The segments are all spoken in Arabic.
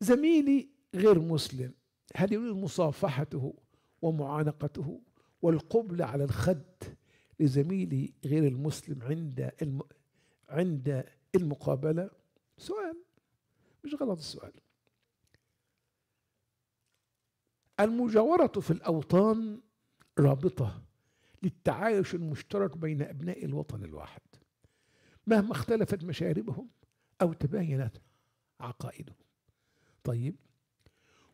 زميلي غير مسلم هل يريد مصافحته ومعانقته والقبلة على الخد لزميلي غير المسلم عند الم... عند المقابلة سؤال مش غلط السؤال المجاورة في الأوطان رابطة للتعايش المشترك بين أبناء الوطن الواحد مهما اختلفت مشاربهم أو تباينت عقائدهم طيب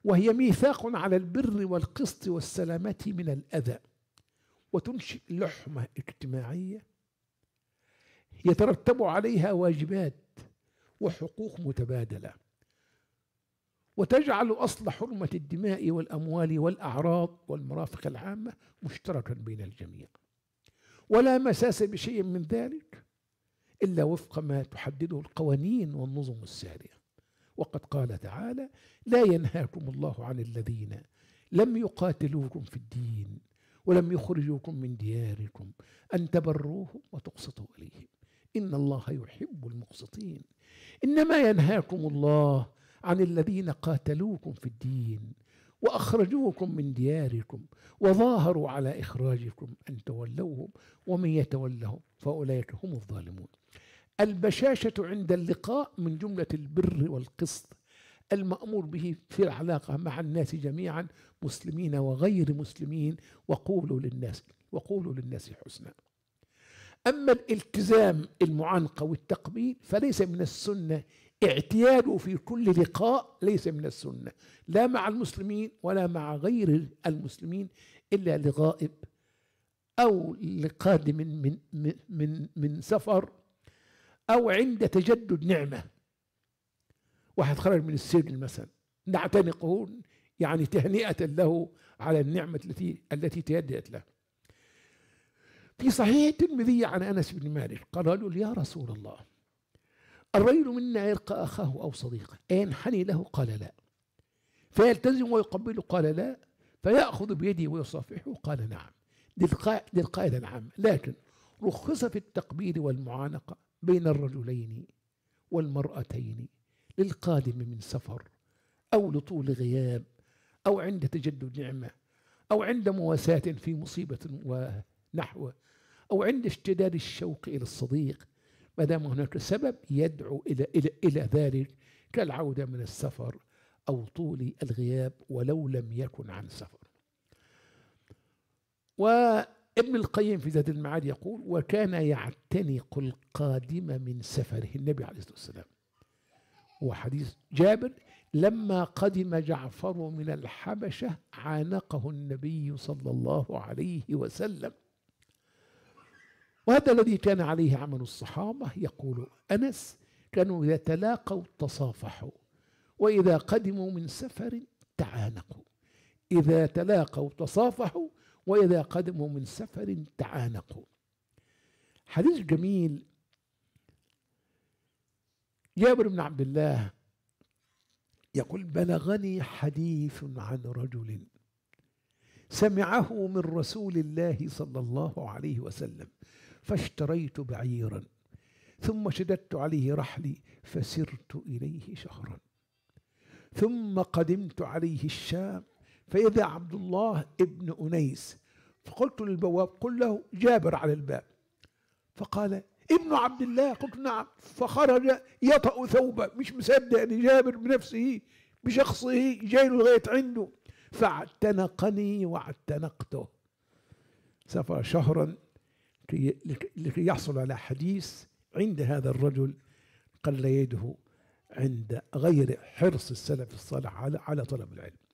وهي ميثاق على البر والقسط والسلامة من الأذى وتنشئ لحمة اجتماعية يترتب عليها واجبات وحقوق متبادلة وتجعل أصل حرمة الدماء والأموال والأعراض والمرافق العامة مشتركا بين الجميع ولا مساس بشيء من ذلك إلا وفق ما تحدده القوانين والنظم السارية وقد قال تعالى لا ينهاكم الله عن الذين لم يقاتلوكم في الدين ولم يخرجوكم من دياركم أن تبروهم وتقسطوا إليهم إن الله يحب المقسطين إنما ينهاكم الله عن الذين قاتلوكم في الدين وأخرجوكم من دياركم وظاهروا على إخراجكم أن تولوهم ومن يتولهم فأولئك هم الظالمون البشاشة عند اللقاء من جملة البر والقسط المأمور به في العلاقة مع الناس جميعا مسلمين وغير مسلمين وقولوا للناس وقولوا للناس حسنا أما الالتزام المعانقة والتقبيل فليس من السنة اعتياده في كل لقاء ليس من السنة لا مع المسلمين ولا مع غير المسلمين إلا لغائب أو لقادم من, من, من, من سفر أو عند تجدد نعمة واحد خرج من السجن مثلا نعتنقه يعني تهنئة له على النعمة التي التي تيدت له في صحيح الترمذي عن أنس بن مالك قال له يا رسول الله الرجل منا يلقى أخاه أو صديقه أينحني له قال لا فيلتزم ويقبله قال لا فيأخذ بيده ويصافحه قال نعم دي القاعدة العامة لكن رخص في التقبيل والمعانقة بين الرجلين والمرأتين للقادم من سفر أو لطول غياب أو عند تجدد نعمة أو عند مواساة في مصيبة ونحوه أو عند اشتداد الشوق إلى الصديق ما دام هناك سبب يدعو إلى, إلى, إلى ذلك كالعودة من السفر أو طول الغياب ولو لم يكن عن سفر و ابن القيم في ذات المعاد يقول وكان يعتنق القادم من سفره النبي عليه الصلاة والسلام وحديث جابر لما قدم جعفر من الحبشة عانقه النبي صلى الله عليه وسلم وهذا الذي كان عليه عمل الصحابة يقول أنس كانوا إذا تلاقوا تصافحوا وإذا قدموا من سفر تعانقوا إذا تلاقوا تصافحوا وإذا قدموا من سفر تعانقوا حديث جميل جابر بن عبد الله يقول بلغني حديث عن رجل سمعه من رسول الله صلى الله عليه وسلم فاشتريت بعيرا ثم شددت عليه رحلي فسرت إليه شهرا ثم قدمت عليه الشام فإذا عبد الله ابن أنيس فقلت للبواب قل له جابر على الباب فقال ابن عبد الله قلت نعم فخرج يطأ ثوبه مش مصدق ان جابر بنفسه بشخصه جاي لغايه عنده فاعتنقني واعتنقته سافر شهرا لكي, لكي يحصل على حديث عند هذا الرجل قل يده عند غير حرص السلف الصالح على طلب العلم